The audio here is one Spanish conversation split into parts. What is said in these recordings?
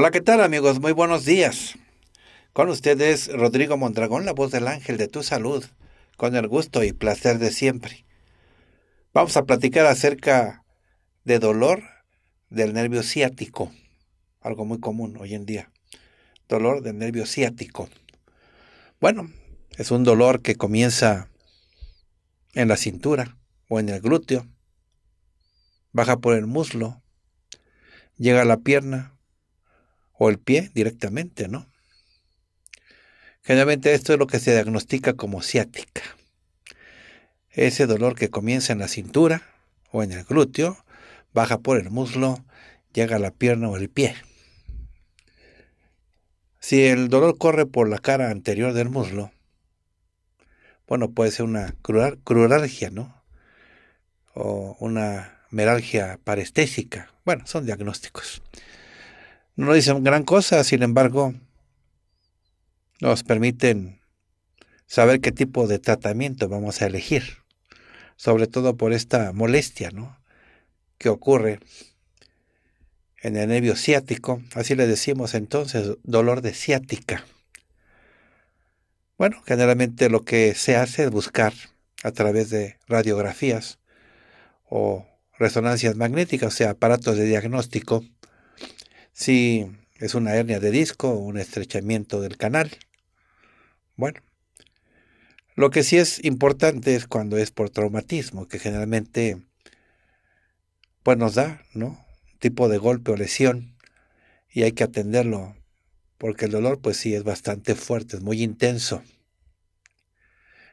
Hola, ¿qué tal amigos? Muy buenos días. Con ustedes Rodrigo Mondragón, la voz del ángel de tu salud, con el gusto y placer de siempre. Vamos a platicar acerca de dolor del nervio ciático, algo muy común hoy en día. Dolor del nervio ciático. Bueno, es un dolor que comienza en la cintura o en el glúteo, baja por el muslo, llega a la pierna, o el pie directamente, ¿no? Generalmente esto es lo que se diagnostica como ciática. Ese dolor que comienza en la cintura o en el glúteo, baja por el muslo, llega a la pierna o el pie. Si el dolor corre por la cara anterior del muslo, bueno, puede ser una cruralgia, ¿no? O una meralgia parestésica. Bueno, son diagnósticos no dicen gran cosa, sin embargo, nos permiten saber qué tipo de tratamiento vamos a elegir, sobre todo por esta molestia ¿no? que ocurre en el nervio ciático, así le decimos entonces, dolor de ciática. Bueno, generalmente lo que se hace es buscar a través de radiografías o resonancias magnéticas, o sea, aparatos de diagnóstico, si es una hernia de disco o un estrechamiento del canal. Bueno, lo que sí es importante es cuando es por traumatismo, que generalmente pues nos da, ¿no? Tipo de golpe o lesión y hay que atenderlo porque el dolor pues sí es bastante fuerte, es muy intenso.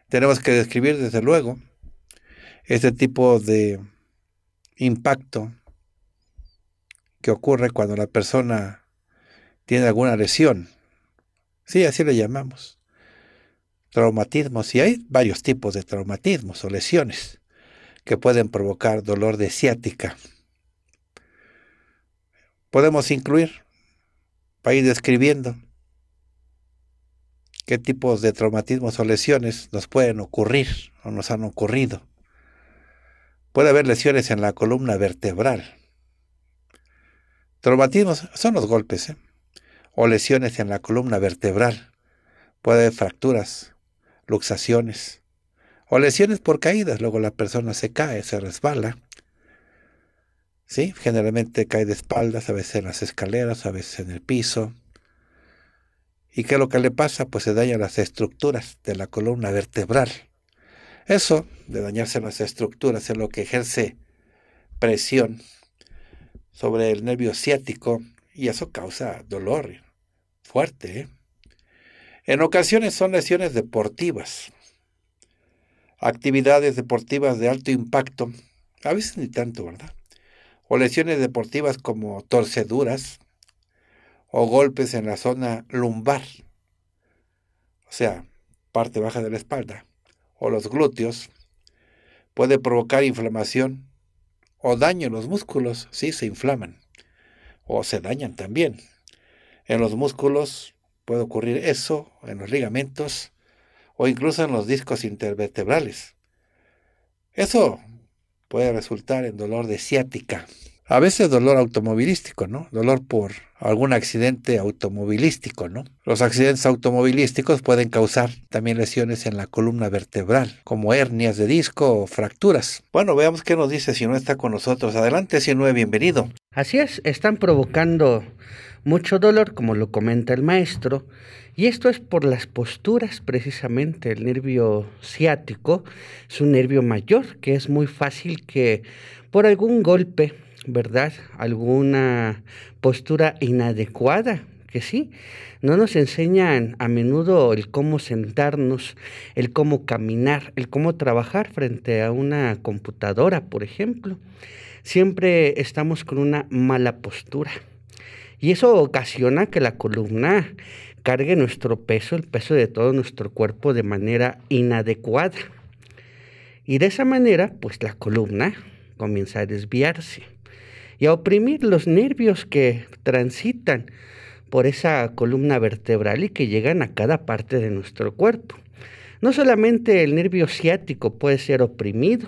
Tenemos que describir desde luego este tipo de impacto que ocurre cuando la persona tiene alguna lesión. Sí, así le llamamos. Traumatismos, y hay varios tipos de traumatismos o lesiones que pueden provocar dolor de ciática. Podemos incluir, para ir describiendo, qué tipos de traumatismos o lesiones nos pueden ocurrir o nos han ocurrido. Puede haber lesiones en la columna vertebral, Traumatismos son los golpes ¿eh? o lesiones en la columna vertebral. Puede haber fracturas, luxaciones o lesiones por caídas. Luego la persona se cae, se resbala. ¿Sí? Generalmente cae de espaldas, a veces en las escaleras, a veces en el piso. ¿Y qué es lo que le pasa? Pues se dañan las estructuras de la columna vertebral. Eso de dañarse las estructuras es lo que ejerce presión sobre el nervio ciático y eso causa dolor fuerte. ¿eh? En ocasiones son lesiones deportivas, actividades deportivas de alto impacto, a veces ni tanto, ¿verdad? O lesiones deportivas como torceduras o golpes en la zona lumbar, o sea, parte baja de la espalda, o los glúteos, puede provocar inflamación o daño en los músculos, sí se inflaman o se dañan también. En los músculos puede ocurrir eso, en los ligamentos o incluso en los discos intervertebrales. Eso puede resultar en dolor de ciática, a veces dolor automovilístico, ¿no? Dolor por algún accidente automovilístico, ¿no? Los accidentes automovilísticos pueden causar también lesiones en la columna vertebral, como hernias de disco o fracturas. Bueno, veamos qué nos dice si no está con nosotros. Adelante, si no es bienvenido. Así es, están provocando mucho dolor, como lo comenta el maestro, y esto es por las posturas precisamente. El nervio ciático es un nervio mayor que es muy fácil que por algún golpe ¿verdad? Alguna postura inadecuada, que sí, no nos enseñan a menudo el cómo sentarnos, el cómo caminar, el cómo trabajar frente a una computadora, por ejemplo. Siempre estamos con una mala postura. Y eso ocasiona que la columna cargue nuestro peso, el peso de todo nuestro cuerpo de manera inadecuada. Y de esa manera, pues la columna comienza a desviarse y a oprimir los nervios que transitan por esa columna vertebral y que llegan a cada parte de nuestro cuerpo. No solamente el nervio ciático puede ser oprimido,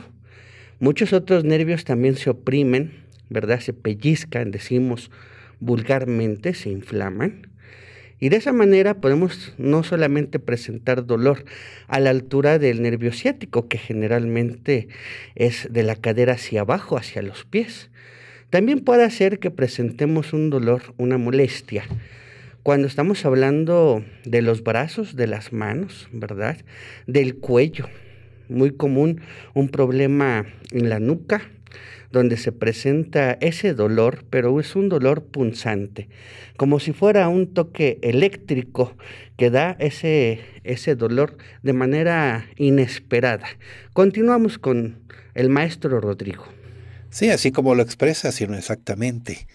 muchos otros nervios también se oprimen, ¿verdad? Se pellizcan, decimos vulgarmente, se inflaman. Y de esa manera podemos no solamente presentar dolor a la altura del nervio ciático, que generalmente es de la cadera hacia abajo, hacia los pies, también puede ser que presentemos un dolor, una molestia. Cuando estamos hablando de los brazos, de las manos, ¿verdad? Del cuello. Muy común un problema en la nuca, donde se presenta ese dolor, pero es un dolor punzante, como si fuera un toque eléctrico que da ese, ese dolor de manera inesperada. Continuamos con el maestro Rodrigo. Sí, así como lo expresa, sino exactamente.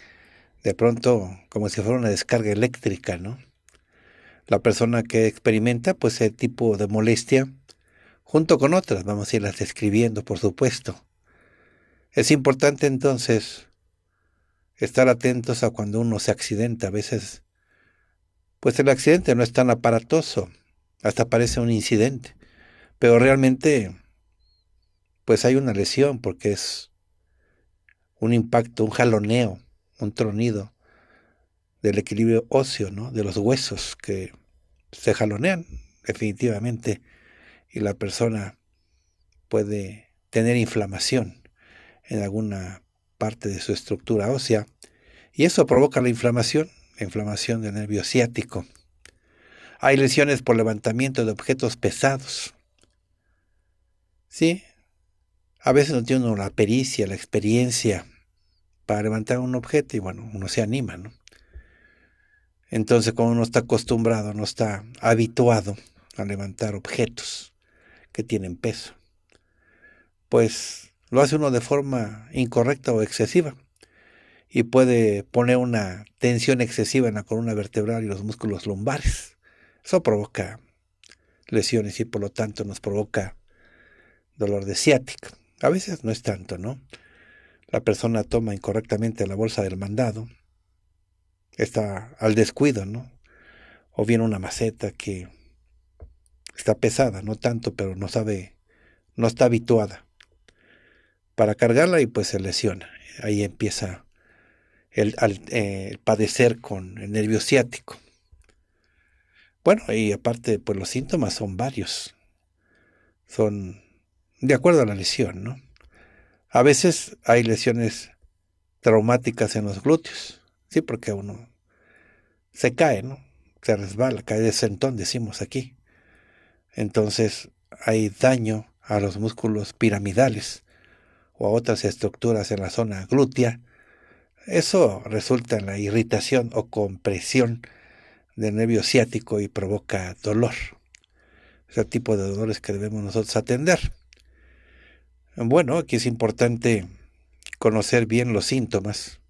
De pronto, como si fuera una descarga eléctrica, ¿no? La persona que experimenta, pues, ese tipo de molestia, junto con otras, vamos a irlas describiendo, por supuesto. Es importante entonces estar atentos a cuando uno se accidenta. A veces, pues el accidente no es tan aparatoso, hasta parece un incidente. Pero realmente, pues hay una lesión porque es un impacto, un jaloneo, un tronido del equilibrio óseo, ¿no? de los huesos que se jalonean definitivamente y la persona puede tener inflamación en alguna parte de su estructura ósea y eso provoca la inflamación, la inflamación del nervio ciático. Hay lesiones por levantamiento de objetos pesados. Sí, a veces no tiene uno la pericia, la experiencia para levantar un objeto y bueno, uno se anima, ¿no? Entonces, como uno está acostumbrado, no está habituado a levantar objetos que tienen peso, pues lo hace uno de forma incorrecta o excesiva y puede poner una tensión excesiva en la columna vertebral y los músculos lumbares. Eso provoca lesiones y por lo tanto nos provoca dolor de ciática. A veces no es tanto, ¿no? la persona toma incorrectamente la bolsa del mandado, está al descuido, ¿no? O viene una maceta que está pesada, no tanto, pero no sabe, no está habituada para cargarla y pues se lesiona. Ahí empieza el, el eh, padecer con el nervio ciático. Bueno, y aparte, pues los síntomas son varios. Son de acuerdo a la lesión, ¿no? A veces hay lesiones traumáticas en los glúteos, sí, porque uno se cae, ¿no? Se resbala, cae de sentón, decimos aquí. Entonces hay daño a los músculos piramidales o a otras estructuras en la zona glútea. Eso resulta en la irritación o compresión del nervio ciático y provoca dolor. Es el tipo de dolores que debemos nosotros atender. Bueno, aquí es importante conocer bien los síntomas,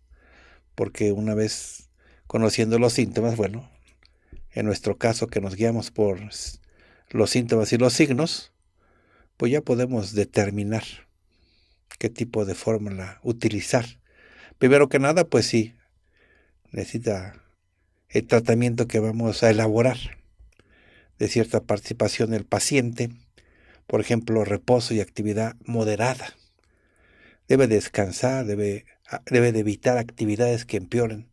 porque una vez conociendo los síntomas, bueno, en nuestro caso que nos guiamos por los síntomas y los signos, pues ya podemos determinar qué tipo de fórmula utilizar. Primero que nada, pues sí, necesita el tratamiento que vamos a elaborar de cierta participación del paciente por ejemplo, reposo y actividad moderada. Debe descansar, debe, ah, debe evitar actividades que empeoren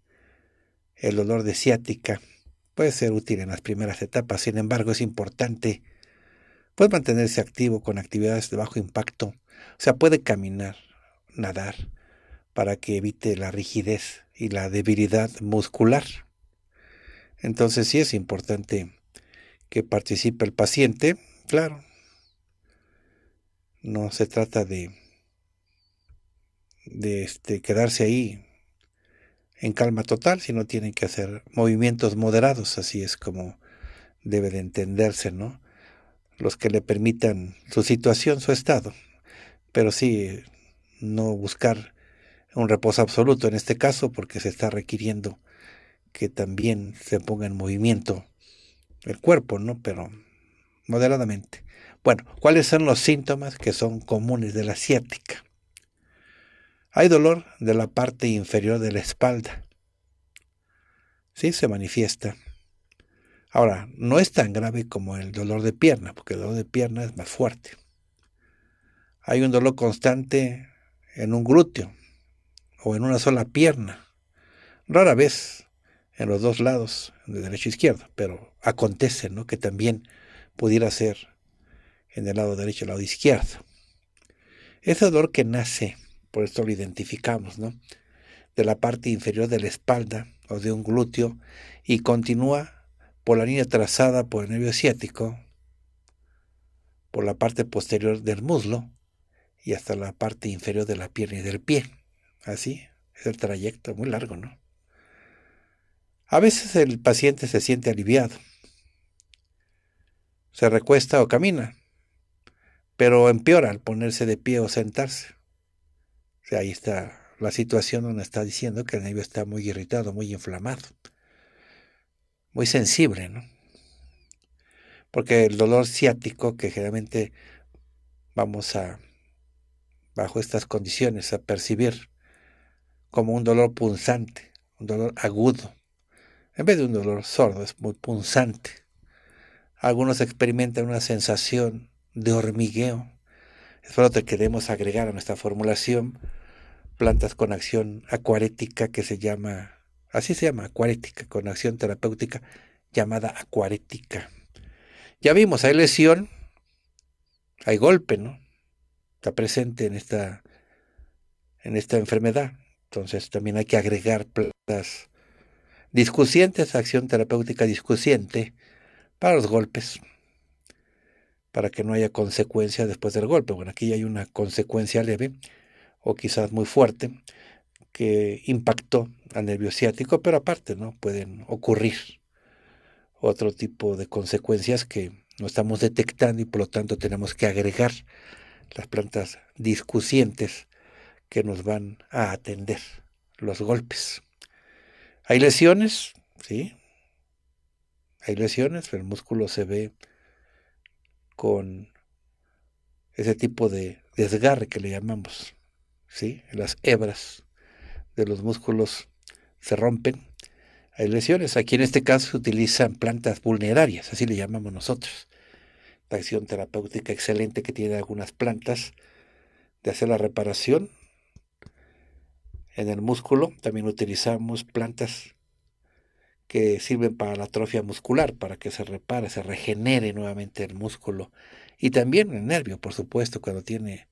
el dolor de ciática. Puede ser útil en las primeras etapas, sin embargo, es importante Puede mantenerse activo con actividades de bajo impacto. O sea, puede caminar, nadar, para que evite la rigidez y la debilidad muscular. Entonces sí es importante que participe el paciente, claro, no se trata de, de este, quedarse ahí en calma total, sino tienen que hacer movimientos moderados, así es como debe de entenderse, ¿no? Los que le permitan su situación, su estado, pero sí no buscar un reposo absoluto en este caso, porque se está requiriendo que también se ponga en movimiento el cuerpo, ¿no? Pero moderadamente. Bueno, ¿cuáles son los síntomas que son comunes de la ciática? Hay dolor de la parte inferior de la espalda. Sí, se manifiesta. Ahora, no es tan grave como el dolor de pierna, porque el dolor de pierna es más fuerte. Hay un dolor constante en un glúteo o en una sola pierna. Rara vez en los dos lados, de derecho e izquierdo, pero acontece ¿no? que también pudiera ser en el lado derecho y el lado izquierdo. Ese dolor que nace, por esto lo identificamos, ¿no? de la parte inferior de la espalda o de un glúteo y continúa por la línea trazada por el nervio asiático, por la parte posterior del muslo y hasta la parte inferior de la pierna y del pie. Así es el trayecto, muy largo, ¿no? A veces el paciente se siente aliviado, se recuesta o camina, pero empeora al ponerse de pie o sentarse. O ahí está la situación donde está diciendo que el nervio está muy irritado, muy inflamado, muy sensible, ¿no? Porque el dolor ciático, que generalmente vamos a, bajo estas condiciones, a percibir como un dolor punzante, un dolor agudo, en vez de un dolor sordo, es muy punzante. Algunos experimentan una sensación de hormigueo. Es por lo que queremos agregar a nuestra formulación plantas con acción acuarética que se llama, así se llama, acuarética, con acción terapéutica llamada acuarética. Ya vimos, hay lesión, hay golpe, ¿no? Está presente en esta, en esta enfermedad. Entonces también hay que agregar plantas discusientes, acción terapéutica discusiente para los golpes para que no haya consecuencia después del golpe. Bueno, aquí hay una consecuencia leve o quizás muy fuerte que impactó al nervio ciático, pero aparte, ¿no? Pueden ocurrir otro tipo de consecuencias que no estamos detectando y por lo tanto tenemos que agregar las plantas discusientes que nos van a atender los golpes. Hay lesiones, ¿sí? Hay lesiones, el músculo se ve con ese tipo de desgarre que le llamamos. ¿sí? Las hebras de los músculos se rompen. Hay lesiones. Aquí en este caso se utilizan plantas vulnerarias, así le llamamos nosotros. La acción terapéutica excelente que tiene algunas plantas de hacer la reparación en el músculo. También utilizamos plantas que sirven para la atrofia muscular, para que se repare, se regenere nuevamente el músculo. Y también el nervio, por supuesto, cuando tiene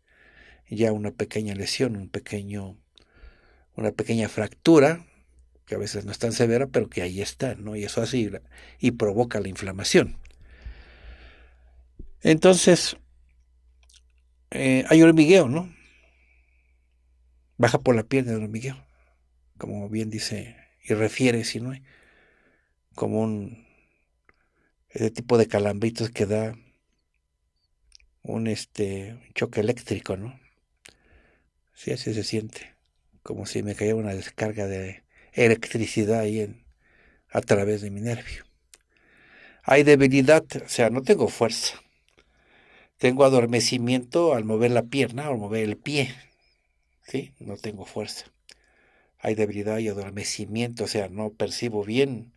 ya una pequeña lesión, un pequeño, una pequeña fractura, que a veces no es tan severa, pero que ahí está, ¿no? Y eso así y, provoca la inflamación. Entonces, eh, hay hormigueo, ¿no? Baja por la piel del hormigueo, como bien dice y refiere si No hay como un ese tipo de calambritos que da un este choque eléctrico, ¿no? Sí, así se siente, como si me cayera una descarga de electricidad ahí a través de mi nervio. Hay debilidad, o sea, no tengo fuerza. Tengo adormecimiento al mover la pierna o mover el pie. ¿Sí? No tengo fuerza. Hay debilidad y adormecimiento, o sea, no percibo bien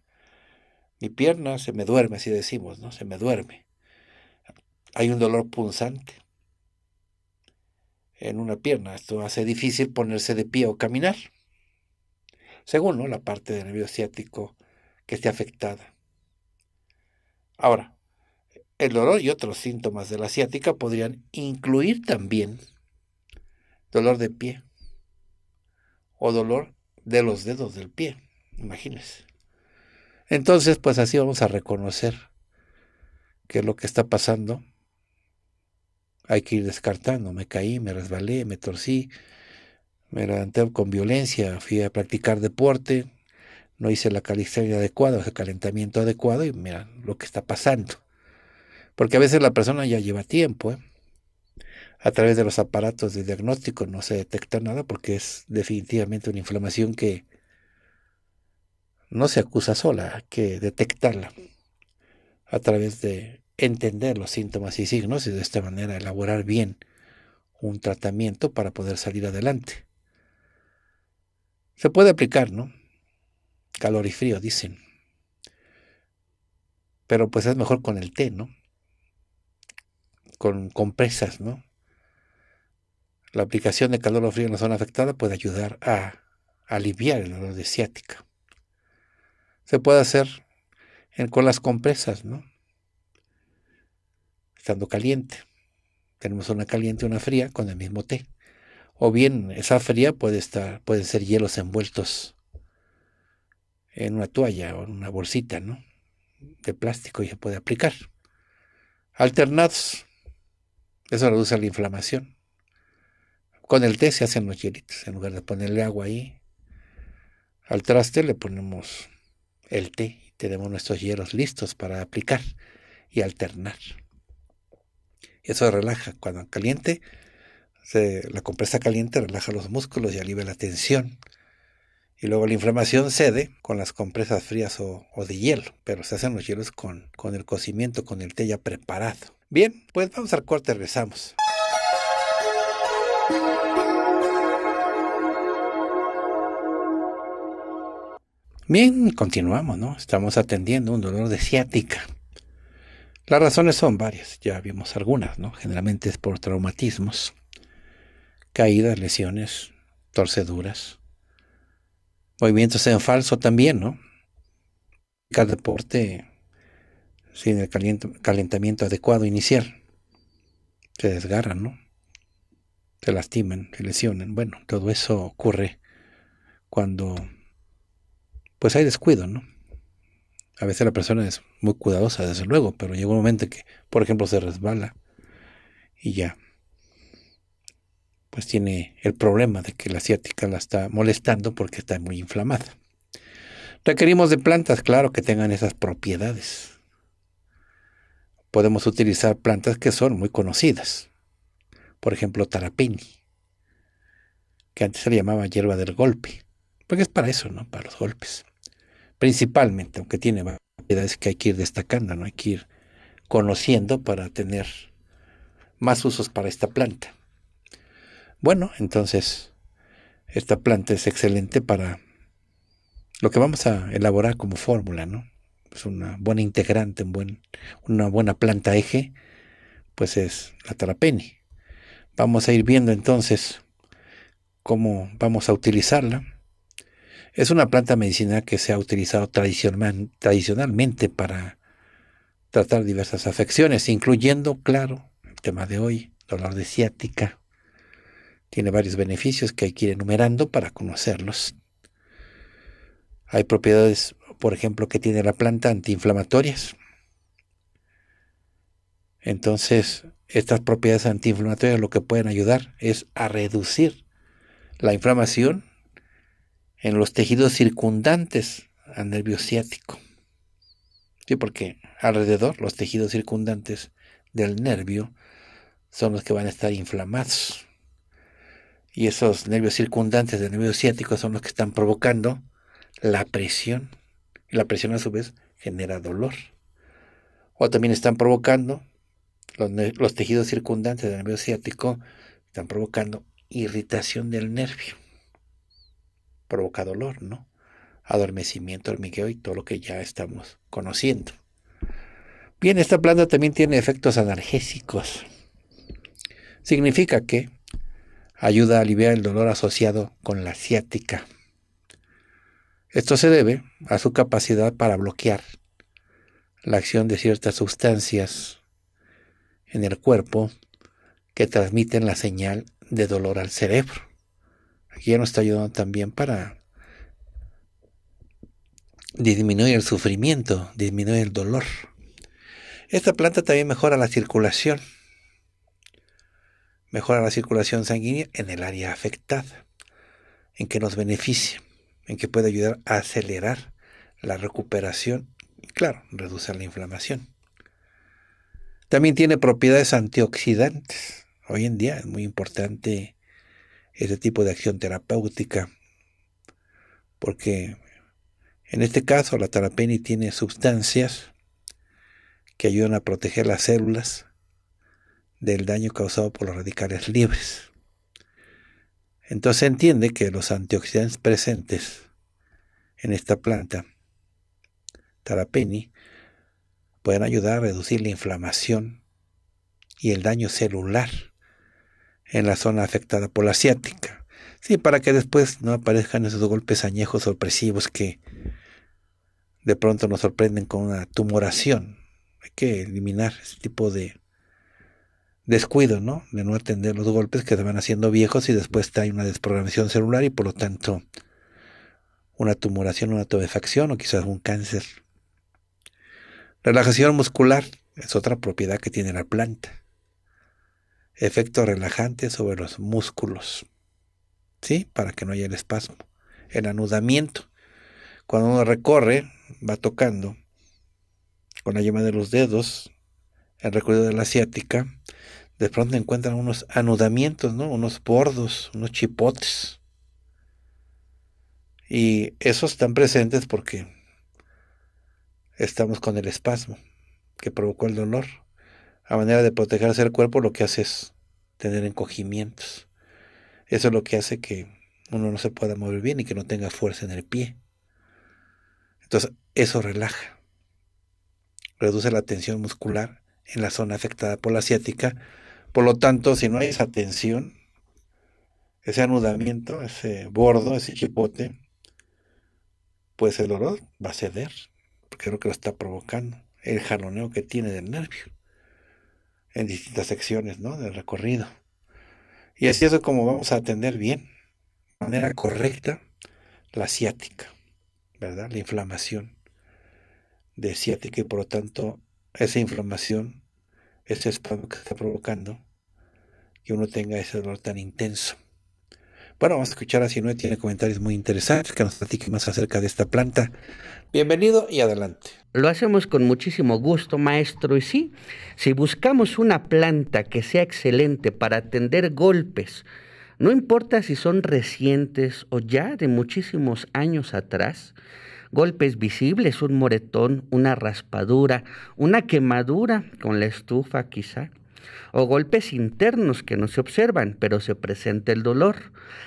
mi pierna se me duerme, así decimos, ¿no? Se me duerme. Hay un dolor punzante en una pierna. Esto hace difícil ponerse de pie o caminar. Según ¿no? la parte del nervio ciático que esté afectada. Ahora, el dolor y otros síntomas de la ciática podrían incluir también dolor de pie o dolor de los dedos del pie. Imagínense. Entonces, pues así vamos a reconocer que lo que está pasando. Hay que ir descartando. Me caí, me resbalé, me torcí, me levanté con violencia, fui a practicar deporte, no hice la calistenia adecuada, el calentamiento adecuado y mira lo que está pasando. Porque a veces la persona ya lleva tiempo. ¿eh? A través de los aparatos de diagnóstico no se detecta nada porque es definitivamente una inflamación que no se acusa sola, hay que detectarla a través de entender los síntomas y signos y de esta manera elaborar bien un tratamiento para poder salir adelante. Se puede aplicar, ¿no? Calor y frío, dicen. Pero pues es mejor con el té, ¿no? Con compresas, ¿no? La aplicación de calor o frío en la zona afectada puede ayudar a aliviar el dolor de ciática se puede hacer en, con las compresas, ¿no? Estando caliente. Tenemos una caliente y una fría con el mismo té. O bien esa fría puede estar, pueden ser hielos envueltos en una toalla o en una bolsita, ¿no? De plástico y se puede aplicar. Alternados. Eso reduce la inflamación. Con el té se hacen los hielitos. En lugar de ponerle agua ahí, al traste le ponemos el té tenemos nuestros hielos listos para aplicar y alternar. Eso relaja. Cuando caliente, la compresa caliente relaja los músculos y alivia la tensión. Y luego la inflamación cede con las compresas frías o, de hielo, pero se hacen los hielos con, el cocimiento, con el té ya preparado. Bien, pues vamos al corte, regresamos. Bien, continuamos, ¿no? Estamos atendiendo un dolor de ciática. Las razones son varias, ya vimos algunas, ¿no? Generalmente es por traumatismos, caídas, lesiones, torceduras, movimientos en falso también, ¿no? Cada deporte sin el calentamiento adecuado inicial. Se desgarran, ¿no? Se lastimen se lesionen Bueno, todo eso ocurre cuando pues hay descuido, ¿no? A veces la persona es muy cuidadosa, desde luego, pero llega un momento que, por ejemplo, se resbala y ya, pues tiene el problema de que la ciática la está molestando porque está muy inflamada. Requerimos de plantas, claro, que tengan esas propiedades. Podemos utilizar plantas que son muy conocidas. Por ejemplo, tarapini, que antes se le llamaba hierba del golpe, porque es para eso, ¿no? Para los golpes principalmente, aunque tiene variedades que hay que ir destacando, ¿no? hay que ir conociendo para tener más usos para esta planta. Bueno, entonces esta planta es excelente para lo que vamos a elaborar como fórmula, ¿no? Es una buena integrante, buen, una buena planta eje, pues es la tarapeni. Vamos a ir viendo entonces cómo vamos a utilizarla es una planta medicinal que se ha utilizado tradicionalmente para tratar diversas afecciones, incluyendo, claro, el tema de hoy, dolor de ciática. Tiene varios beneficios que hay que ir enumerando para conocerlos. Hay propiedades, por ejemplo, que tiene la planta antiinflamatorias. Entonces, estas propiedades antiinflamatorias lo que pueden ayudar es a reducir la inflamación en los tejidos circundantes al nervio ciático. Sí, porque alrededor los tejidos circundantes del nervio son los que van a estar inflamados. Y esos nervios circundantes del nervio ciático son los que están provocando la presión. Y la presión a su vez genera dolor. O también están provocando los, los tejidos circundantes del nervio ciático, están provocando irritación del nervio provoca dolor, ¿no? Adormecimiento, hormigueo y todo lo que ya estamos conociendo. Bien, esta planta también tiene efectos analgésicos. Significa que ayuda a aliviar el dolor asociado con la ciática. Esto se debe a su capacidad para bloquear la acción de ciertas sustancias en el cuerpo que transmiten la señal de dolor al cerebro. Aquí ya nos está ayudando también para disminuir el sufrimiento, disminuir el dolor. Esta planta también mejora la circulación. Mejora la circulación sanguínea en el área afectada, en que nos beneficia, en que puede ayudar a acelerar la recuperación y, claro, reducir la inflamación. También tiene propiedades antioxidantes. Hoy en día es muy importante ese tipo de acción terapéutica, porque en este caso la tarapeni tiene sustancias que ayudan a proteger las células del daño causado por los radicales libres. Entonces entiende que los antioxidantes presentes en esta planta, tarapeni, pueden ayudar a reducir la inflamación y el daño celular en la zona afectada por la asiática. Sí, para que después no aparezcan esos golpes añejos sorpresivos que de pronto nos sorprenden con una tumoración. Hay que eliminar ese tipo de descuido, ¿no? De no atender los golpes que se van haciendo viejos y después hay una desprogramación celular y por lo tanto una tumoración, una tubefacción, o quizás un cáncer. Relajación muscular es otra propiedad que tiene la planta efecto relajante sobre los músculos, ¿sí? Para que no haya el espasmo, el anudamiento. Cuando uno recorre, va tocando con la yema de los dedos el recorrido de la asiática, de pronto encuentran unos anudamientos, ¿no? Unos bordos, unos chipotes. Y esos están presentes porque estamos con el espasmo que provocó el dolor a manera de protegerse el cuerpo, lo que hace es tener encogimientos. Eso es lo que hace que uno no se pueda mover bien y que no tenga fuerza en el pie. Entonces, eso relaja. Reduce la tensión muscular en la zona afectada por la ciática. Por lo tanto, si no hay esa tensión, ese anudamiento, ese bordo, ese chipote, pues el olor va a ceder, porque es lo que lo está provocando, el jaloneo que tiene del nervio en distintas secciones del recorrido. Y así es como vamos a atender bien, de manera correcta, la ciática, ¿verdad? La inflamación de ciática y por lo tanto esa inflamación, ese espasmo que está provocando que uno tenga ese dolor tan intenso. Bueno, vamos a escuchar a Sinue, tiene comentarios muy interesantes que nos platique más acerca de esta planta. Bienvenido y adelante. Lo hacemos con muchísimo gusto, maestro. Y sí, si buscamos una planta que sea excelente para atender golpes, no importa si son recientes o ya de muchísimos años atrás, golpes visibles, un moretón, una raspadura, una quemadura con la estufa quizá, o golpes internos que no se observan, pero se presenta el dolor,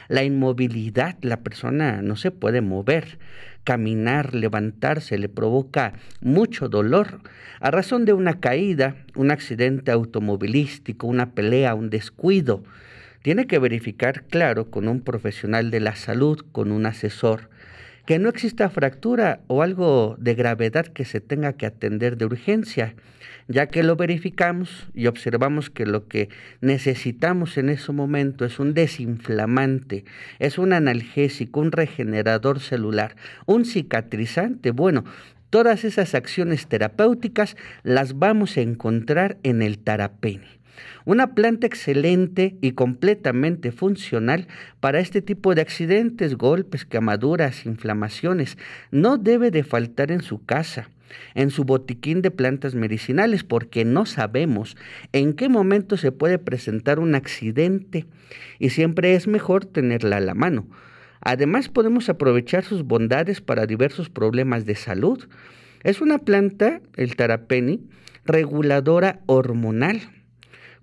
la inmovilidad, la persona no se puede mover, caminar, levantarse, le provoca mucho dolor. A razón de una caída, un accidente automovilístico, una pelea, un descuido, tiene que verificar, claro, con un profesional de la salud, con un asesor que no exista fractura o algo de gravedad que se tenga que atender de urgencia, ya que lo verificamos y observamos que lo que necesitamos en ese momento es un desinflamante, es un analgésico, un regenerador celular, un cicatrizante. Bueno, todas esas acciones terapéuticas las vamos a encontrar en el tarapene. Una planta excelente y completamente funcional para este tipo de accidentes, golpes, quemaduras, inflamaciones. No debe de faltar en su casa en su botiquín de plantas medicinales porque no sabemos en qué momento se puede presentar un accidente y siempre es mejor tenerla a la mano. Además podemos aprovechar sus bondades para diversos problemas de salud. Es una planta, el tarapeni, reguladora hormonal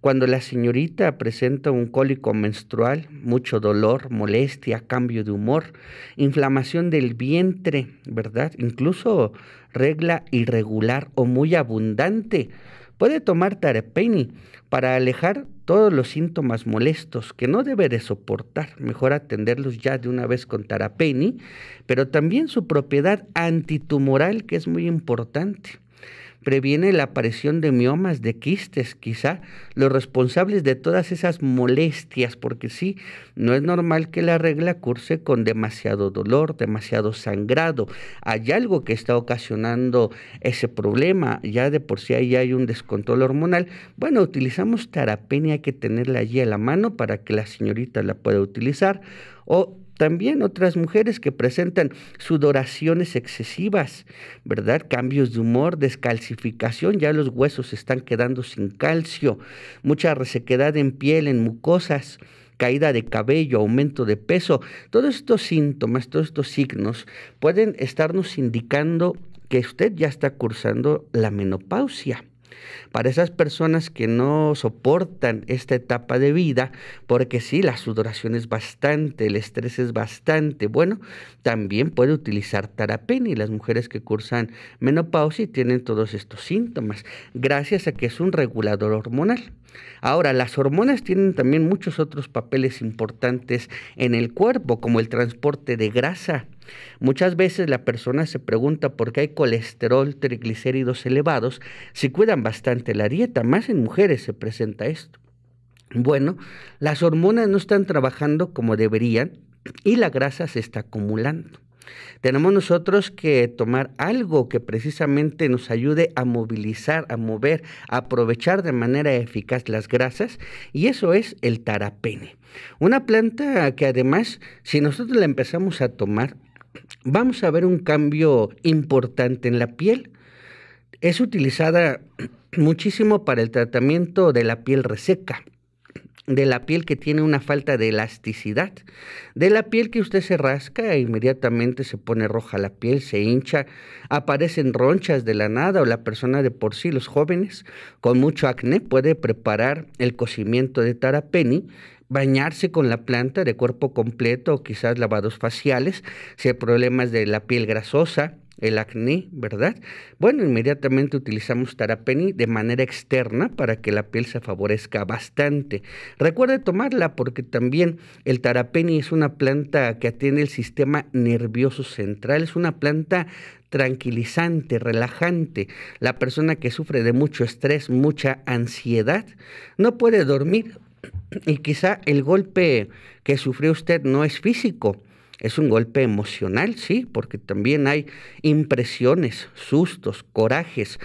cuando la señorita presenta un cólico menstrual, mucho dolor, molestia, cambio de humor, inflamación del vientre, ¿verdad? Incluso regla irregular o muy abundante, puede tomar Tarapeni para alejar todos los síntomas molestos que no debe de soportar, mejor atenderlos ya de una vez con tarapeni, pero también su propiedad antitumoral que es muy importante previene la aparición de miomas, de quistes, quizá los responsables de todas esas molestias, porque sí, no es normal que la regla curse con demasiado dolor, demasiado sangrado. Hay algo que está ocasionando ese problema, ya de por sí ahí hay un descontrol hormonal. Bueno, utilizamos tarapenia, hay que tenerla allí a la mano para que la señorita la pueda utilizar. O también otras mujeres que presentan sudoraciones excesivas, ¿verdad? Cambios de humor, descalcificación, ya los huesos están quedando sin calcio, mucha resequedad en piel, en mucosas caída de cabello, aumento de peso, todos estos síntomas, todos estos signos pueden estarnos indicando que usted ya está cursando la menopausia. Para esas personas que no soportan esta etapa de vida, porque sí, la sudoración es bastante, el estrés es bastante, bueno, también puede utilizar tarapena y las mujeres que cursan menopausia tienen todos estos síntomas, gracias a que es un regulador hormonal. Ahora, las hormonas tienen también muchos otros papeles importantes en el cuerpo, como el transporte de grasa Muchas veces la persona se pregunta por qué hay colesterol, triglicéridos elevados, si cuidan bastante la dieta, más en mujeres se presenta esto. Bueno, las hormonas no están trabajando como deberían y la grasa se está acumulando. Tenemos nosotros que tomar algo que precisamente nos ayude a movilizar, a mover, a aprovechar de manera eficaz las grasas y eso es el tarapene. Una planta que además, si nosotros la empezamos a tomar, vamos a ver un cambio importante en la piel. Es utilizada muchísimo para el tratamiento de la piel reseca, de la piel que tiene una falta de elasticidad, de la piel que usted se rasca e inmediatamente se pone roja la piel, se hincha, aparecen ronchas de la nada o la persona de por sí, los jóvenes con mucho acné puede preparar el cocimiento de tarapeni bañarse con la planta de cuerpo completo o quizás lavados faciales, si hay problemas de la piel grasosa, el acné, ¿verdad? Bueno, inmediatamente utilizamos tarapeni de manera externa para que la piel se favorezca bastante. Recuerde tomarla porque también el tarapeni es una planta que atiende el sistema nervioso central, es una planta tranquilizante, relajante. La persona que sufre de mucho estrés, mucha ansiedad, no puede dormir y quizá el golpe que sufrió usted no es físico, es un golpe emocional, sí, porque también hay impresiones, sustos, corajes,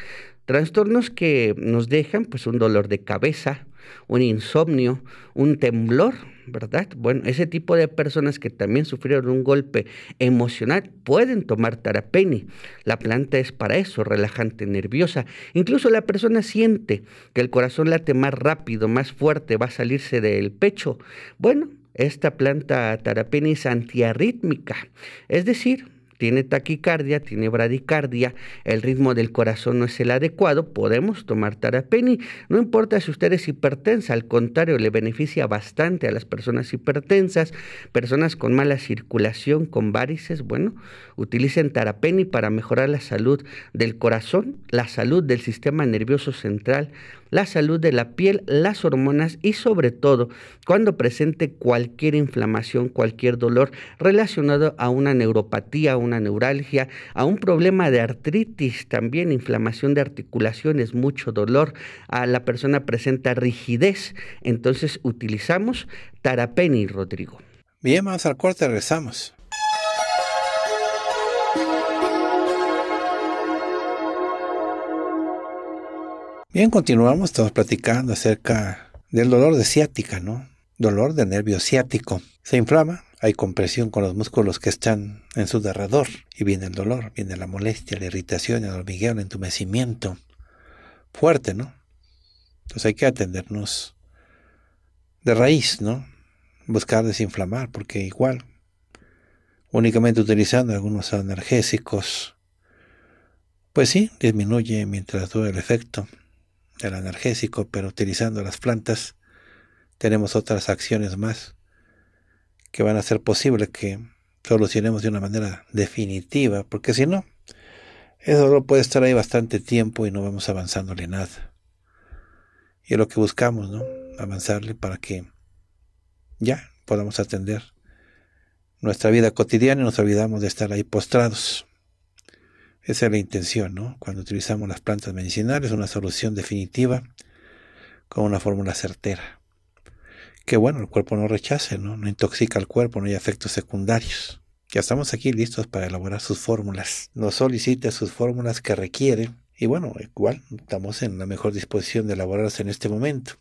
trastornos que nos dejan pues un dolor de cabeza, un insomnio, un temblor, ¿verdad? Bueno, ese tipo de personas que también sufrieron un golpe emocional pueden tomar tarapeni. La planta es para eso, relajante, nerviosa. Incluso la persona siente que el corazón late más rápido, más fuerte, va a salirse del pecho. Bueno, esta planta tarapeni es antiarrítmica, es decir, tiene taquicardia, tiene bradicardia, el ritmo del corazón no es el adecuado, podemos tomar tarapeni. No importa si usted es hipertensa, al contrario, le beneficia bastante a las personas hipertensas, personas con mala circulación, con varices. Bueno, utilicen tarapeni para mejorar la salud del corazón, la salud del sistema nervioso central la salud de la piel, las hormonas y sobre todo cuando presente cualquier inflamación, cualquier dolor relacionado a una neuropatía, una neuralgia, a un problema de artritis, también inflamación de articulaciones, mucho dolor, a la persona presenta rigidez, entonces utilizamos tarapeni, Rodrigo. Bien, vamos al corte, regresamos. Bien, continuamos, estamos platicando acerca del dolor de ciática, ¿no? Dolor de nervio ciático. Se inflama, hay compresión con los músculos que están en su derredor y viene el dolor, viene la molestia, la irritación, el hormigueo, el entumecimiento. Fuerte, ¿no? Entonces hay que atendernos de raíz, ¿no? Buscar desinflamar, porque igual, únicamente utilizando algunos analgésicos, pues sí, disminuye mientras dura el efecto el analgésico, pero utilizando las plantas tenemos otras acciones más que van a hacer posible que solucionemos de una manera definitiva, porque si no, el dolor puede estar ahí bastante tiempo y no vamos avanzándole nada. Y es lo que buscamos, ¿no? Avanzarle para que ya podamos atender nuestra vida cotidiana y nos olvidamos de estar ahí postrados. Esa es la intención, ¿no? Cuando utilizamos las plantas medicinales, una solución definitiva con una fórmula certera. Que bueno, el cuerpo no rechace, ¿no? No intoxica al cuerpo, no hay efectos secundarios. Ya estamos aquí listos para elaborar sus fórmulas. Nos solicite sus fórmulas que requiere. Y bueno, igual estamos en la mejor disposición de elaborarlas en este momento.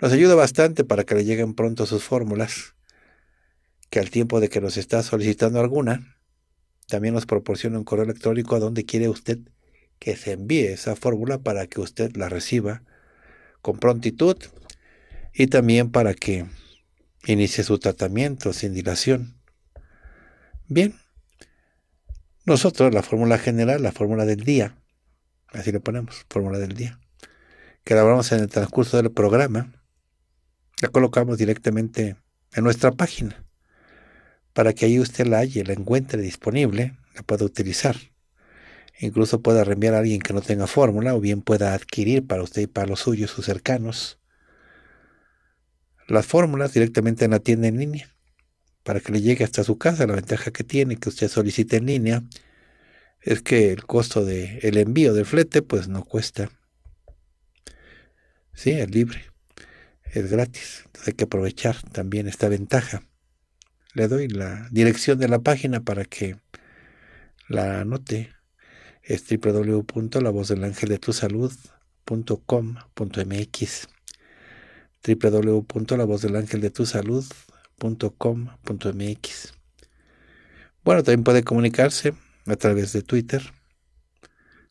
Nos ayuda bastante para que le lleguen pronto sus fórmulas. Que al tiempo de que nos está solicitando alguna, también nos proporciona un correo electrónico a donde quiere usted que se envíe esa fórmula para que usted la reciba con prontitud y también para que inicie su tratamiento sin dilación. Bien, nosotros la fórmula general, la fórmula del día, así le ponemos, fórmula del día, que elaboramos en el transcurso del programa, la colocamos directamente en nuestra página para que ahí usted la y la encuentre disponible, la pueda utilizar. Incluso pueda reenviar a alguien que no tenga fórmula o bien pueda adquirir para usted y para los suyos, sus cercanos, las fórmulas directamente en la tienda en línea para que le llegue hasta su casa. La ventaja que tiene que usted solicite en línea es que el costo del envío del flete pues no cuesta. Sí, es libre, es gratis. Entonces hay que aprovechar también esta ventaja le doy la dirección de la página para que la anote. Es www.lavozdelangeldetusalud.com.mx www.lavozdelangeldetusalud.com.mx Bueno, también puede comunicarse a través de Twitter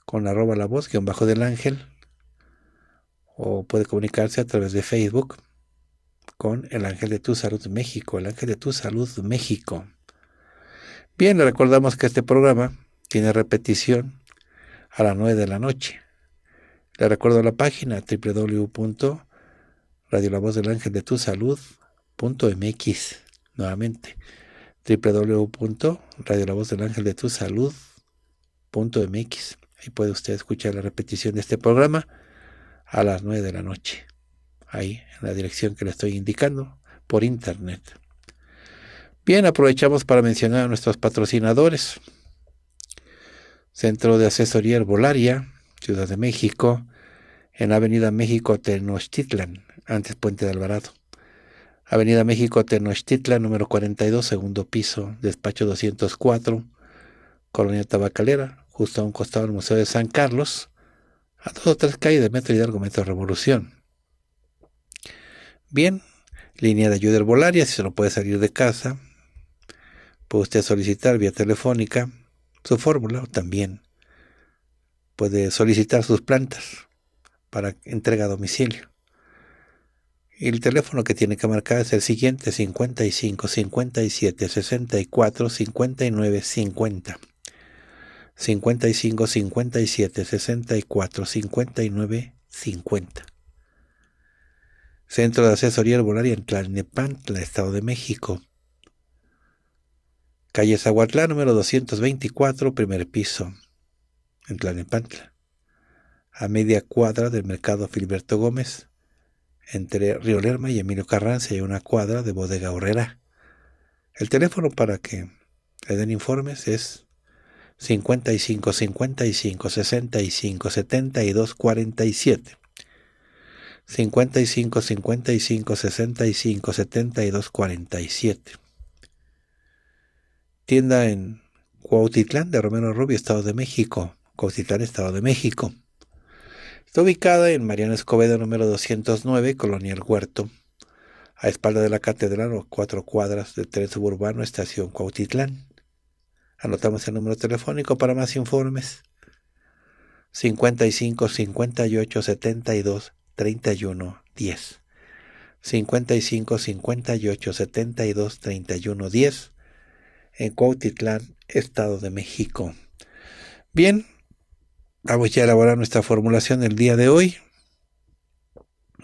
con arroba la voz guión bajo del ángel o puede comunicarse a través de Facebook con el Ángel de Tu Salud México, el Ángel de Tu Salud México. Bien, le recordamos que este programa tiene repetición a las 9 de la noche. Le recuerdo la página www.radiolavozdelangeldetusalud.mx nuevamente www.radiolavozdelangeldetusalud.mx Y puede usted escuchar la repetición de este programa a las 9 de la noche ahí en la dirección que le estoy indicando por internet. Bien, aprovechamos para mencionar a nuestros patrocinadores. Centro de Asesoría Herbolaria, Ciudad de México, en Avenida México Tenochtitlan, antes Puente de Alvarado. Avenida México Tenochtitlan, número 42, segundo piso, despacho 204, Colonia Tabacalera, justo a un costado del Museo de San Carlos, a dos o tres calles de Metro Hidalgo, Metro Revolución. Bien, línea de ayuda herbolaria, si se no puede salir de casa, puede usted solicitar vía telefónica su fórmula o también puede solicitar sus plantas para entrega a domicilio. el teléfono que tiene que marcar es el siguiente 55 57 64 59 50. 55 57 64 59 50. Centro de Asesoría Herbolaria en Tlalnepantla, Estado de México. Calle Zahuatlá, número 224, primer piso, en Tlalnepantla. A media cuadra del mercado Filberto Gómez, entre Río Lerma y Emilio Carranza, y una cuadra de Bodega Horrera. El teléfono para que le den informes es 55 55 65 55 55 65 72 47. Tienda en Cuautitlán de Romero Rubio, Estado de México. Cuautitlán, Estado de México. Está ubicada en Mariano Escobedo número 209, Colonial Huerto, a espalda de la catedral o cuatro cuadras del tren suburbano Estación Cuautitlán. Anotamos el número telefónico para más informes. 55 58 72 31 10. 55 58 72 31 10 en Cuautitlán, Estado de México. Bien, vamos ya a elaborar nuestra formulación el día de hoy.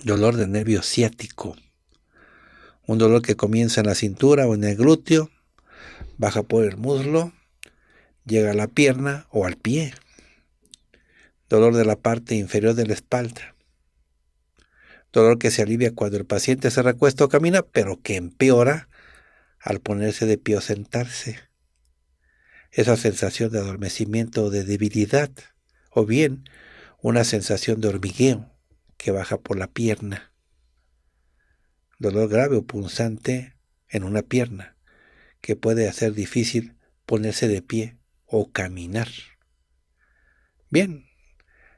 Dolor de nervio ciático. Un dolor que comienza en la cintura o en el glúteo, baja por el muslo, llega a la pierna o al pie. Dolor de la parte inferior de la espalda dolor que se alivia cuando el paciente se recuesta o camina, pero que empeora al ponerse de pie o sentarse. Esa sensación de adormecimiento o de debilidad, o bien una sensación de hormigueo que baja por la pierna. Dolor grave o punzante en una pierna, que puede hacer difícil ponerse de pie o caminar. Bien,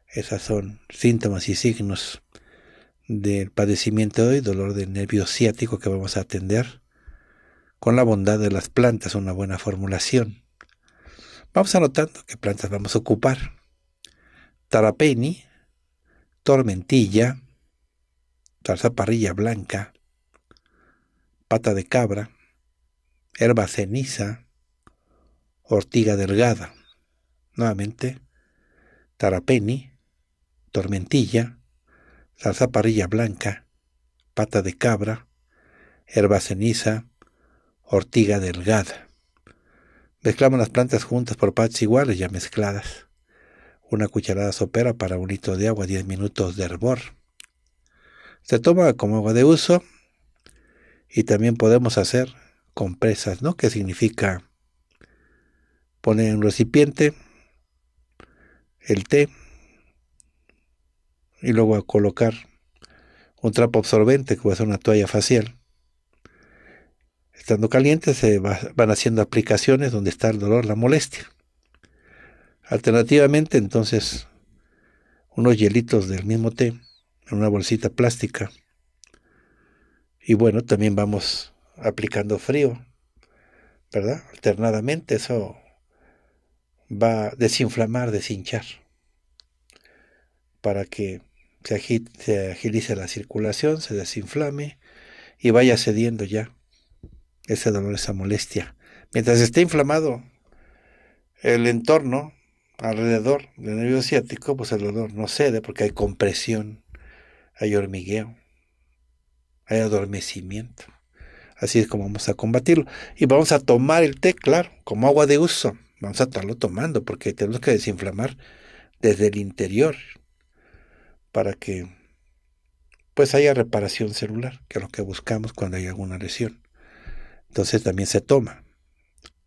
esas son síntomas y signos del padecimiento y dolor del nervio ciático que vamos a atender con la bondad de las plantas, una buena formulación. Vamos anotando qué plantas vamos a ocupar. Tarapeni, tormentilla, tarzaparrilla blanca, pata de cabra, herba ceniza, ortiga delgada. Nuevamente, tarapeni, tormentilla, zaparrilla blanca, pata de cabra, herba ceniza, ortiga delgada. Mezclamos las plantas juntas por partes iguales ya mezcladas. Una cucharada sopera para un litro de agua, 10 minutos de hervor. Se toma como agua de uso y también podemos hacer compresas, ¿no? Que significa poner en un recipiente el té, y luego a colocar un trapo absorbente que va a ser una toalla facial. Estando caliente se van haciendo aplicaciones donde está el dolor, la molestia. Alternativamente entonces unos hielitos del mismo té en una bolsita plástica. Y bueno, también vamos aplicando frío, ¿verdad? Alternadamente eso va a desinflamar, deshinchar, para que se, agilice la circulación, se desinflame y vaya cediendo ya ese dolor, esa molestia. Mientras esté inflamado el entorno alrededor del nervio ciático, pues el dolor no cede porque hay compresión, hay hormigueo, hay adormecimiento. Así es como vamos a combatirlo. Y vamos a tomar el té, claro, como agua de uso. Vamos a estarlo tomando porque tenemos que desinflamar desde el interior para que pues haya reparación celular, que es lo que buscamos cuando hay alguna lesión. Entonces también se toma.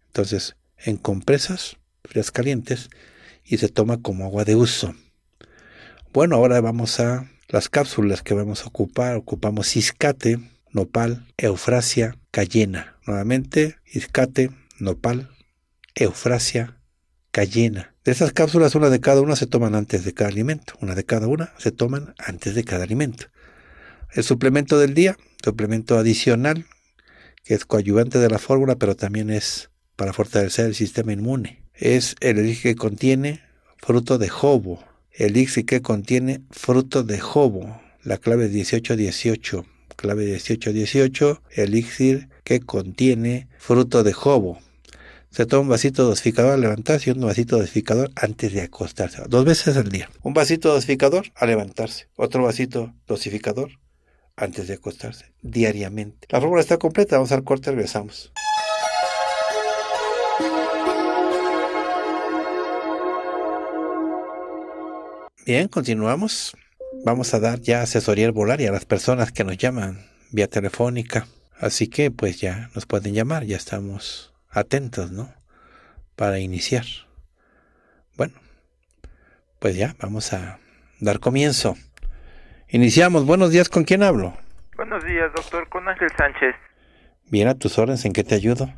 Entonces, en compresas frías calientes y se toma como agua de uso. Bueno, ahora vamos a las cápsulas que vamos a ocupar. Ocupamos iscate, nopal, eufrasia, cayena. Nuevamente, iscate, nopal, eufrasia, cayena. De Esas cápsulas, una de cada una, se toman antes de cada alimento. Una de cada una se toman antes de cada alimento. El suplemento del día, suplemento adicional, que es coadyuvante de la fórmula, pero también es para fortalecer el sistema inmune. Es el elixir que contiene fruto de jobo. elixir que contiene fruto de jobo. La clave 1818. Clave 1818. Elixir que contiene fruto de jobo. Se toma un vasito dosificador a levantarse y un vasito dosificador antes de acostarse. Dos veces al día. Un vasito dosificador a levantarse. Otro vasito dosificador antes de acostarse. Diariamente. La fórmula está completa. Vamos al corte, regresamos. Bien, continuamos. Vamos a dar ya asesoría al volar y a las personas que nos llaman vía telefónica. Así que pues ya nos pueden llamar, ya estamos atentos, ¿no? Para iniciar. Bueno, pues ya, vamos a dar comienzo. Iniciamos. Buenos días, ¿con quién hablo? Buenos días, doctor, con Ángel Sánchez. Bien, a tus órdenes, ¿en qué te ayudo?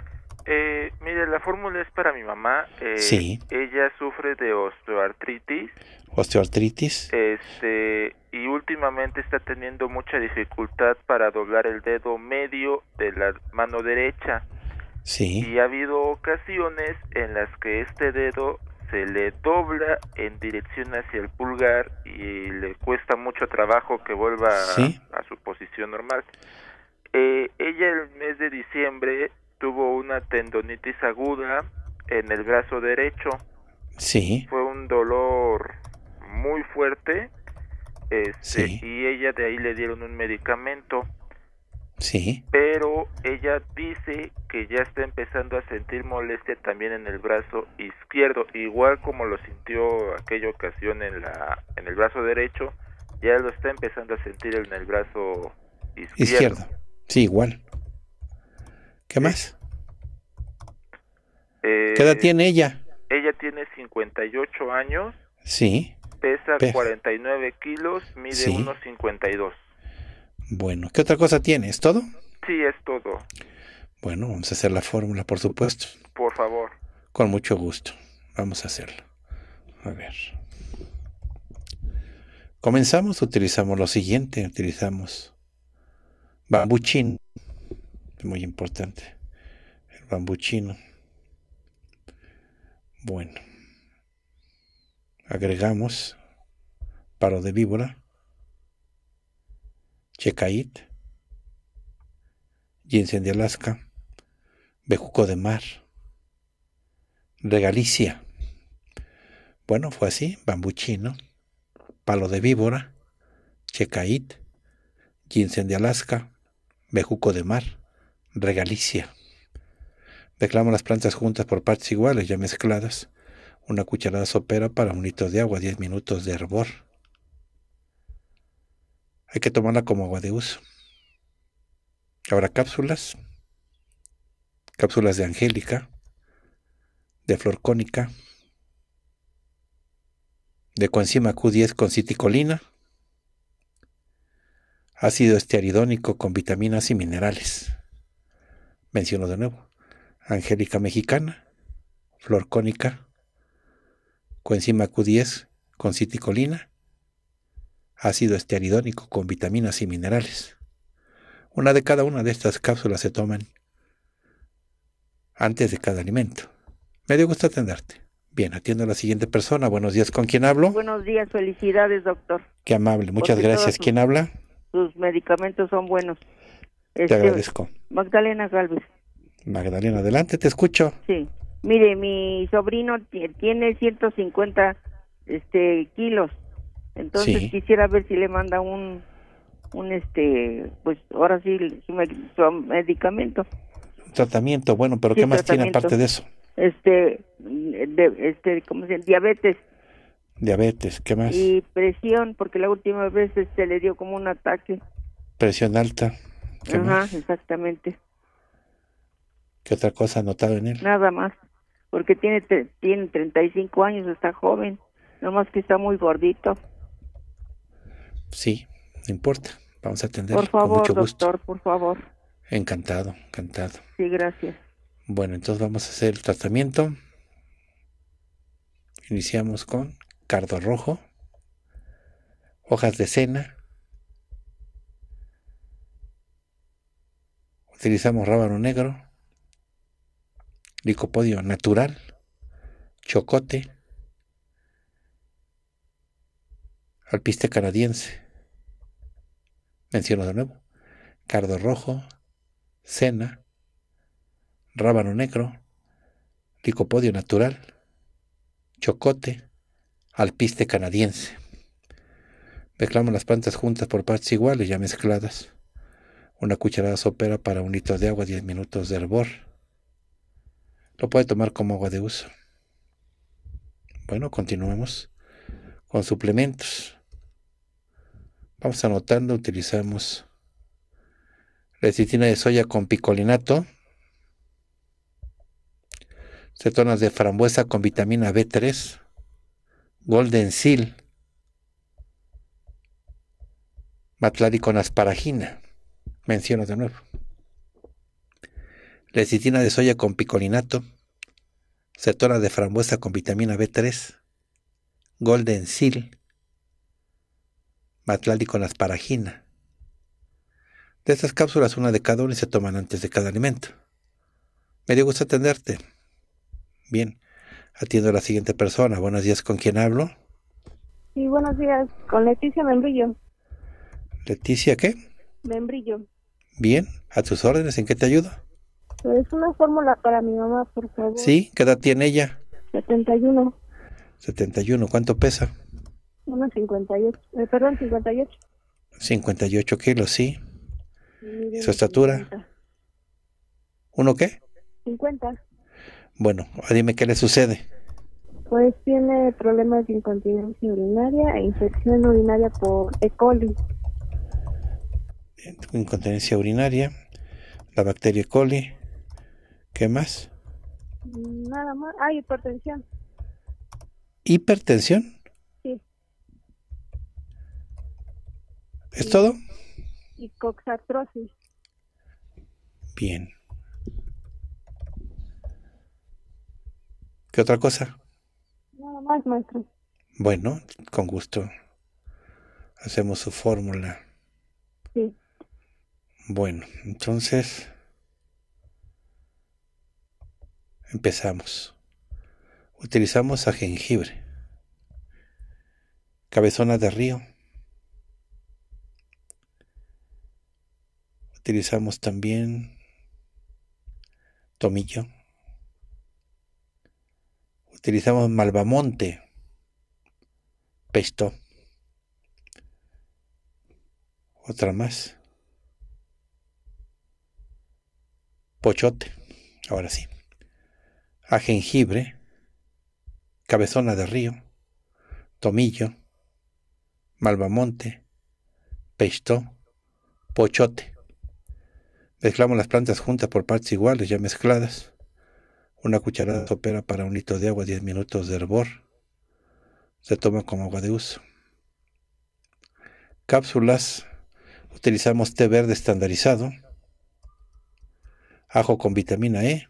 Eh, mire, la fórmula es para mi mamá. Eh, sí. Ella sufre de osteoartritis. Osteoartritis. Este, y últimamente está teniendo mucha dificultad para doblar el dedo medio de la mano derecha. Y ha habido ocasiones en las que este dedo se le dobla en dirección hacia el pulgar y le cuesta mucho trabajo que vuelva a, su posición normal. Eh, ella el mes de diciembre tuvo una tendonitis aguda en el brazo derecho. Sí. Fue un dolor muy fuerte este, y ella de ahí le dieron un medicamento Sí. Pero ella dice que ya está empezando a sentir molestia también en el brazo izquierdo, igual como lo sintió aquella ocasión en la en el brazo derecho, ya lo está empezando a sentir en el brazo izquierdo. izquierdo. Sí, igual. ¿Qué más? Eh, ¿Qué edad tiene ella? Ella tiene 58 años. Sí. Pesa 49 kilos, mide 1,52. Bueno, ¿qué otra cosa tiene? ¿Es todo? Sí, es todo. Bueno, vamos a hacer la fórmula, por supuesto. Por favor. Con mucho gusto. Vamos a hacerlo. A ver. Comenzamos, utilizamos lo siguiente, utilizamos es muy importante, el bambuchino. Bueno, agregamos paro de víbora, Checait, ginseng de Alaska, Bejuco de Mar, Regalicia. Bueno, fue así, bambuchino, palo de víbora, Checait, ginseng de Alaska, Bejuco de Mar, Regalicia. Reclamo las plantas juntas por partes iguales, ya mezcladas. Una cucharada sopera para un litro de agua, 10 minutos de hervor. Hay que tomarla como agua de uso. Ahora cápsulas, cápsulas de angélica, de flor cónica, de coenzima Q10 con citicolina, ácido estearidónico con vitaminas y minerales. Menciono de nuevo, angélica mexicana, flor cónica, coenzima Q10 con citicolina, ácido estearidónico con vitaminas y minerales. Una de cada una de estas cápsulas se toman antes de cada alimento. Me dio gusto atenderte. Bien, atiendo a la siguiente persona. Buenos días, ¿con quién hablo? Buenos días, felicidades, doctor. Qué amable, muchas gracias. ¿Quién habla? Sus medicamentos son buenos. te este, agradezco. Magdalena Galvez. Magdalena, adelante, te escucho. Sí. Mire, mi sobrino tiene 150 este, kilos entonces quisiera ver si le manda un, un este, pues ahora sí, su, medicamento. Tratamiento, bueno, pero ¿qué más tiene aparte de eso? Este, este, ¿cómo se Diabetes. Diabetes, ¿qué más? Y presión, porque la última vez se este, le dio como un ataque. Presión alta. Ajá, exactamente. ¿Qué otra cosa ha notado en él? Nada más, porque tiene, tiene 35 años, está joven, nomás que está muy gordito. Sí, no importa. Vamos a atender. Por favor, con mucho gusto. doctor, por favor. Encantado, encantado. Sí, gracias. Bueno, entonces vamos a hacer el tratamiento. Iniciamos con cardo rojo, hojas de cena. Utilizamos rábano negro, licopodio natural, chocote, alpiste canadiense, menciono de nuevo, cardo rojo, cena, rábano negro, licopodio natural, chocote, alpiste canadiense. Mezclamos las plantas juntas por partes iguales ya mezcladas. Una cucharada sopera para un litro de agua, 10 minutos de hervor. Lo puede tomar como agua de uso. Bueno, continuemos con suplementos. Vamos anotando, utilizamos lecitina de soya con picolinato, cetonas de frambuesa con vitamina B3, golden seal, matladi con asparagina, menciono de nuevo, lecitina de soya con picolinato, cetonas de frambuesa con vitamina B3, golden seal, Matlali con asparagina. De estas cápsulas, una de cada una y se toman antes de cada alimento. Me dio gusto atenderte. Bien, atiendo a la siguiente persona. Buenos días, ¿con quién hablo? Sí, buenos días, con Leticia Membrillo. ¿Leticia qué? Membrillo. Bien, a tus órdenes, ¿en qué te ayudo? Es una fórmula para mi mamá, por favor. Sí, ¿qué edad tiene ella? 71. 71, ¿cuánto pesa? Unos 58, eh, perdón, 58. 58 kilos, sí. ¿Su estatura? ¿Uno qué? 50. Bueno, dime qué le sucede. Pues tiene problemas de incontinencia urinaria e infección urinaria por E. coli. Incontinencia urinaria, la bacteria E. coli. ¿Qué más? Nada más. Hay ah, hipertensión. ¿Hipertensión? ¿Es todo? Y coxartrosis. Bien. ¿Qué otra cosa? Nada más, maestro. Bueno, con gusto. Hacemos su fórmula. Sí. Bueno, entonces empezamos. Utilizamos a jengibre, cabezona de río, utilizamos también tomillo. Utilizamos malvamonte, pesto. Otra más. Pochote, ahora sí. A jengibre, cabezona de río, tomillo, malvamonte, pesto, pochote. Mezclamos las plantas juntas por partes iguales, ya mezcladas. Una cucharada ah. sopera para un litro de agua, 10 minutos de hervor. Se toma como agua de uso. Cápsulas. Utilizamos té verde estandarizado. Ajo con vitamina E.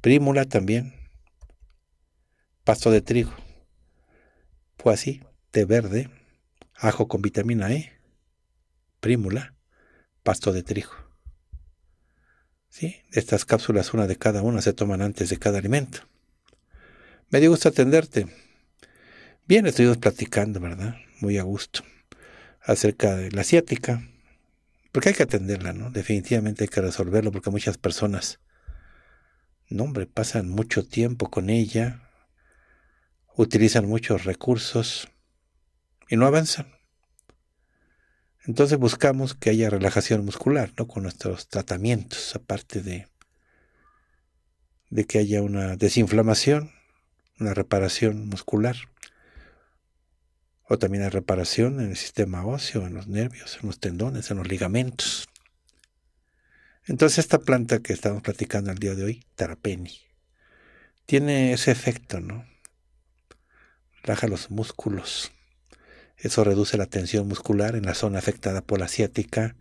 Prímula también. Pasto de trigo. Fue así, té verde, ajo con vitamina E prímula, pasto de trigo. ¿Sí? Estas cápsulas, una de cada una, se toman antes de cada alimento. Me dio gusto atenderte. Bien, estuvimos platicando, ¿verdad? Muy a gusto. Acerca de la asiática. Porque hay que atenderla, ¿no? Definitivamente hay que resolverlo porque muchas personas, no hombre, pasan mucho tiempo con ella, utilizan muchos recursos y no avanzan. Entonces buscamos que haya relajación muscular, ¿no? Con nuestros tratamientos, aparte de, de que haya una desinflamación, una reparación muscular, o también la reparación en el sistema óseo, en los nervios, en los tendones, en los ligamentos. Entonces esta planta que estamos platicando el día de hoy, Tarapeni, tiene ese efecto, ¿no? Relaja los músculos, eso reduce la tensión muscular en la zona afectada por la ciática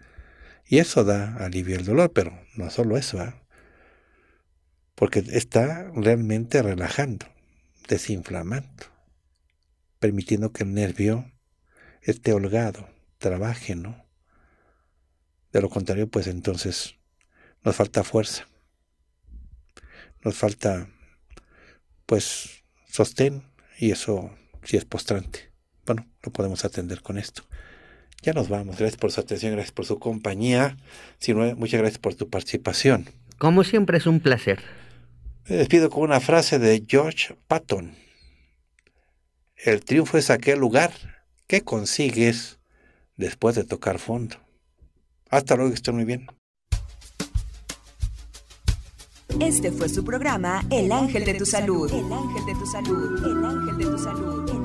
y eso da alivio al dolor, pero no solo eso, ¿ah? porque está realmente relajando, desinflamando, permitiendo que el nervio esté holgado, trabaje, ¿no? De lo contrario, pues entonces nos falta fuerza, nos falta, pues, sostén y eso sí es postrante bueno, lo podemos atender con esto. Ya nos vamos. Gracias por su atención, gracias por su compañía. Sino, muchas gracias por tu participación. Como siempre es un placer. Me despido con una frase de George Patton. El triunfo es aquel lugar que consigues después de tocar fondo. Hasta luego, que estén muy bien. Este fue su programa El Ángel de tu Salud. El Ángel de tu Salud. El Ángel de tu Salud.